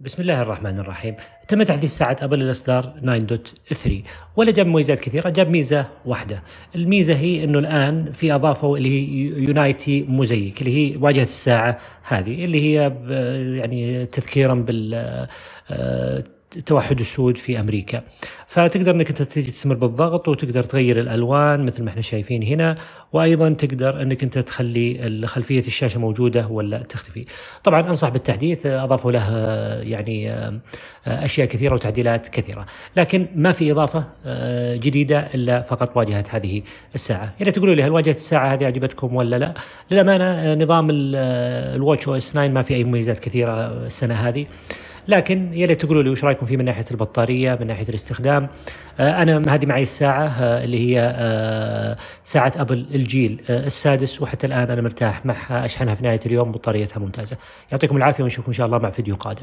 بسم الله الرحمن الرحيم تم تحديث ساعة أبل الإصدار 9.3 ولا جاب مميزات كثيرة جاب ميزة واحدة الميزة هي أنه الآن في أضافوا اللي هي يونايتي موزيك اللي هي واجهة الساعة هذه اللي هي يعني تذكيرا بال آه، توحد السود في امريكا فتقدر انك انت تيجي تستمر بالضغط وتقدر تغير الالوان مثل ما احنا شايفين هنا وايضا تقدر انك انت تخلي خلفيه الشاشه موجوده ولا تختفي طبعا انصح بالتحديث اضافوا له يعني اشياء كثيره وتعديلات كثيره لكن ما في اضافه آه، جديده الا فقط واجهه هذه الساعه يعني تقولوا لي هل واجهه الساعه هذه عجبتكم ولا لا للامانه آه، نظام آه، الواتش او اس 9 ما في اي مميزات كثيره السنه هذه لكن يا ليت تقولوا لي وش رايكم فيه من ناحيه البطاريه من ناحيه الاستخدام آه، انا هذه معي الساعه آه، اللي هي آه، ساعه ابل الجيل السادس وحتى الان انا مرتاح معها اشحنها في نهايه اليوم بطاريتها ممتازه يعطيكم العافيه ونشوفكم ان شاء الله مع فيديو قادم